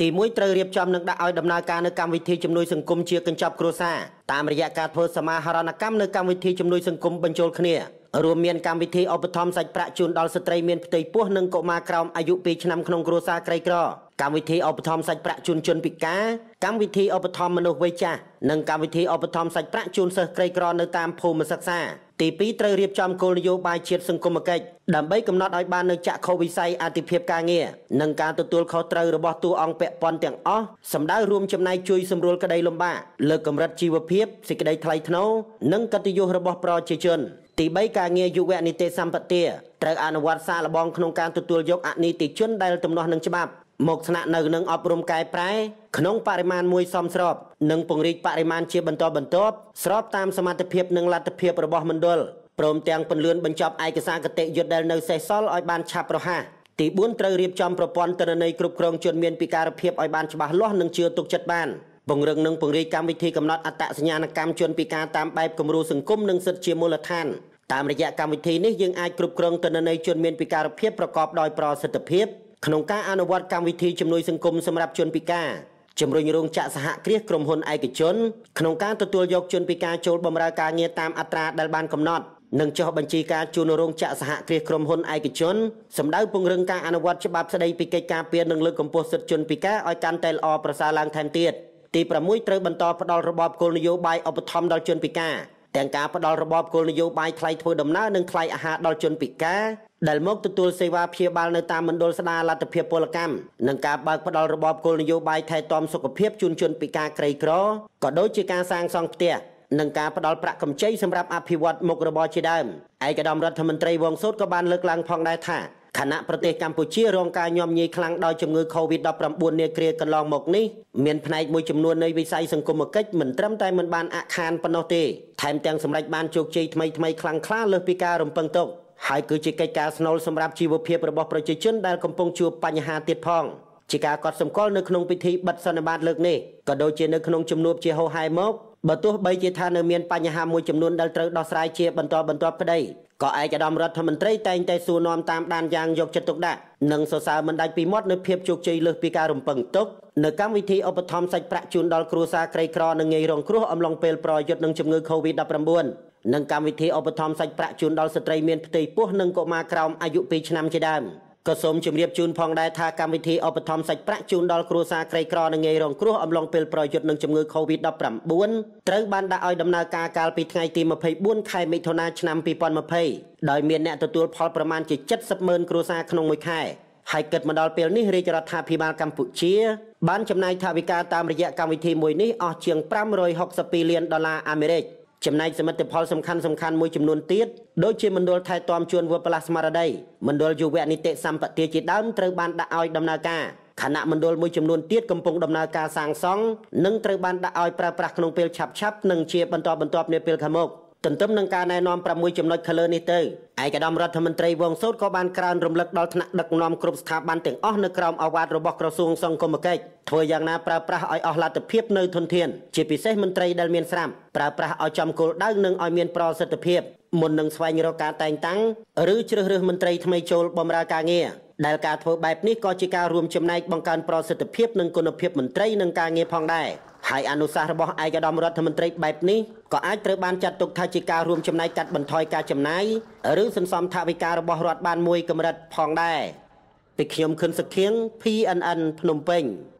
ទី1ត្រូវរៀបចំនិងដាក់ឲ្យដំណើរការនៅកម្មវិធីជំនួយសង្គមជាកញ្ចប់គ្រួសារតាមរយៈការធ្វើសមាហរណកម្មនៅកម្មវិធីជំនួយសង្គមបញ្ចូលគ្នារួមមានកម្មវិធីឧបត្ថម្ភសាច់ប្រាក់ជូនដល់ស្ត្រីមានផ្ទៃពោះនិងកុមារក្រោមអាយុ2ឆ្នាំក្នុងគ្រួសារក្រីក្រកម្មវិធីឧបត្ថម្ភសាច់ប្រាក់ជូនជនពិការកម្មវិធីឧបត្ថម្ភមនុស្សវ័យចាស់និងកម្មវិធីឧបត្ថម្ភសាច់ប្រាក់ជូនសិស្សក្រីក្រនៅតាមភូមិសិក្សាទី2ត្រូវរៀបចំគោលនយោបាយជាតិសង្គមគិច្ចដើម្បីកំណត់ឲ្យបាននូវចក្ខុវិស័យអតិភិបការងារនិងការទទួលខុសត្រូវរបស់តួអង្គពាក់ព័ន្ធទាំងអស់សម្ដៅរួមចំណែកជួយសម្រួលក្តីលំបាកលើកកម្រិតជីវភាពសេចក្តីថ្លៃថ្នូរនិងកិត្តិយសរបស់ប្រជាជនទី3ការងារយុវនីតិសម្បទាត្រូវអនុវត្តសារលបងក្នុងការទទួលយកអនីតិជនដែលទំនាស់នឹងច្បាប់មកស្នាក់នៅនឹងអប់រំកែប្រែ ក្នុងបរិមាណមួយសមស្រប និងពង្រីកបរិមាណជាបន្តបន្ទាប់ស្របតាមសមត្ថភាពនិងលទ្ធភាពរបស់មណ្ឌលព្រមទាំងពន្លឿនបញ្ចប់ឯកសារគតិយុត្តដែលនៅសេសសល់ឲ្យបានឆាប់រហ័សទី4ត្រូវរៀបចំប្រព័ន្ធទិន្នន័យគ្រប់គ្រងជនមានពិការភាពឲ្យបានច្បាស់លាស់និងជឿទុកចិត្តបានពង្រឹងនិងពង្រីកកម្មវិធីកំណត់អត្តសញ្ញាណកម្មជនពិការតាមបែបគំរូសង្គមនិងសិទ្ធិជាមូលដ្ឋានតាមរយៈកម្មវិធីនេះយើងអាចគ្រប់គ្រងទិន្នន័យជនមានពិការភាពប្រកបដោយប្រសិទ្ធភាពក្នុងការអនុវត្តកម្មវិធីជំនួយសង្គមសម្រាប់ជនពិការជំរុញរោងចក្រសហគ្រាសក្រុមហ៊ុនឯកជនក្នុងការទទួលយកជនពិការចូលបម្រើការងារតាមអត្រាដែលបានកំណត់និងចុះបញ្ជីការជូនរោងចក្រសហគ្រាសក្រុមហ៊ុនឯកជនសម្ដៅពង្រឹងការអនុវត្តច្បាប់ស្ដីពីកិច្ចការពារនិងលើកកម្ពស់សិទ្ធិជនពិការឲ្យកាន់តែល្អប្រសើរឡើងថែមទៀតទី6ត្រូវបន្តផ្តល់របបគោលនយោបាយឧបត្ថម្ភដល់ជនពិការទាំងការផ្ដល់របបគោលនយោបាយថ្លៃធ្វើដំណើរនិងថ្លៃអាហារដល់ជនពិការដែលមកទទួលសេវាព្យាបាលនៅតាមមណ្ឌលស្ដារលទ្ធភាពពលកម្មនិងការបើកផ្ដល់របបគោលនយោបាយថែទាំសុខភាពជូនជនពិការក្រីក្រក៏ដូចជាការសាងសង់ផ្ទះនិងការផ្ដល់ប្រាក់កម្ចីសម្រាប់អភិវឌ្ឍមុខរបរជាដើមឯកឧត្តមរដ្ឋមន្ត្រីវងសូតក៏បានលើកឡើងផងដែរថាខណៈប្រទេសកម្ពុជារងការញាំញីខ្លាំងដោយជំងឺ Covid-19 នាគ្រាកន្លងមកនេះមានផ្នែកមួយចំនួននៃវិស័យសង្គមគិច្ចមិនត្រឹមតែមិនបានអខានប៉ុណ្ណោះទេថែមទាំងសម្រេចបានជោគជ័យថ្មីៗខ្លាំងក្លាលើសពីការរំពឹងទុកហើយគឺជាកិច្ចការស្នូលសម្រាប់ជីវភាពរបស់ប្រជាជនដែលកំពុងជួបបញ្ហាទៀតផងជាការកត់សម្គាល់នៅក្នុងពិធីបិទសន្និបាតលើកនេះក៏ដូចជានៅក្នុងជំនួបជាហោហែមកបើទោះបីជាថានៅមានបញ្ហាមួយចំនួនដែលត្រូវដោះស្រាយជាបន្តបន្ទាប់ក្តីក៏ឯកឧត្តមរដ្ឋមន្ត្រីតែងតែសួរនាំតាមដានយ៉ាងយកចិត្តទុកដាក់និងសរសើរមិនដាច់ពីមាត់នៅភាពជោគជ័យលើសពីការរំពឹងទុកនៅកម្មវិធីឧបត្ថម្ភសាច់ប្រាក់ជូនដល់គ្រួសារក្រីក្រនិងងាយរងគ្រោះអំឡុងពេលប្រយុទ្ធនឹងជំងឺ Covid-19 និងកម្មវិធីឧបត្ថម្ភសាច់ប្រាក់ជូនដល់ស្ត្រីមានផ្ទៃពោះនិងកុមារក្រោមអាយុ2ឆ្នាំជាដើម។ក៏សូមជម្រាបជូនផងដែរថាកម្មវិធីឧបត្ថម្ភសាច់ប្រាក់ជូនដល់គ្រួសារក្រីក្រនិងងាយរងគ្រោះអំឡុងពេលប្រយុទ្ធនឹងជំងឺ Covid-19 ត្រូវបានដាក់ឲ្យដំណើរការកាលពីថ្ងៃទី24ខែមិថុនាឆ្នាំ2020ដោយមានអ្នកទទួលផលប្រមាណជា70ម៉ឺនគ្រួសារក្នុងមួយខែហើយគិតមកដល់ពេលនេះរាជរដ្ឋាភិបាលកម្ពុជាបានចំណាយថវិកាតាមរយៈកម្មវិធីមួយនេះអស់ជាង562លានដុល្លារអាមេរិកចំណែកសមិទ្ធផលសំខាន់សំខាន់មួយចំនួនទៀតដូចជាមណ្ឌលថែទាំជួនវត្តប្រឡាស់ស្មារតីមណ្ឌលយុវនីតិសម្បទាជាដើមត្រូវបានដាក់ឲ្យដំណើរការខណៈមណ្ឌលមួយចំនួនទៀតកំពុងដំណើរការសាងសង់និងត្រូវបានដាក់ឲ្យប្រើប្រាស់ក្នុងពេលឆាប់ៗនិងជាបន្តបន្ទាប់នាពេលខាងមុខ។ទន្ទឹមនឹងការណែនាំ6ចំណុចខាងលើនេះទៅឯកឧត្តមរដ្ឋមន្ត្រីវងសូតក៏បានក្រើនរំលឹកដល់ថ្នាក់ដឹកនាំគ្រប់ស្ថាប័នទាំងអស់នៅក្រោមអាវ៉ាតរបស់ក្រសួងសង្គមគិច្ចធ្វើយ៉ាងណាប្រើប្រាស់ឲ្យអស់លទ្ធភាពនៅធនធាន ជាពិសេសមន្ត្រីដែលមានស្រាប់ប្រើប្រាស់ឲ្យចំគោលដៅនិងឲ្យមានប្រសិទ្ធភាពមុននឹងស្វែងរកការតែងតាំងឬជ្រើសរើសមន្ត្រីថ្មីចូលបម្រើការងារដែលការធ្វើបែបនេះក៏ជាការរួមចំណែកបង្កើនប្រសិទ្ធភាពនិងគុណភាពមន្ត្រីនិងការងារផងដែរហើយអនុសាសន៍របស់ឯកឧត្តមរដ្ឋមន្ត្រីបែបនេះក៏អាចត្រូវបានចាត់ទុកថាជាការរួមចំណែកកាត់បន្ថយការចំណាយឬសន្សំថវិការបស់រដ្ឋបានមួយកម្រិតផងដែរពីខ្ញុំខុនសុខៀង PNN ភ្នំពេញ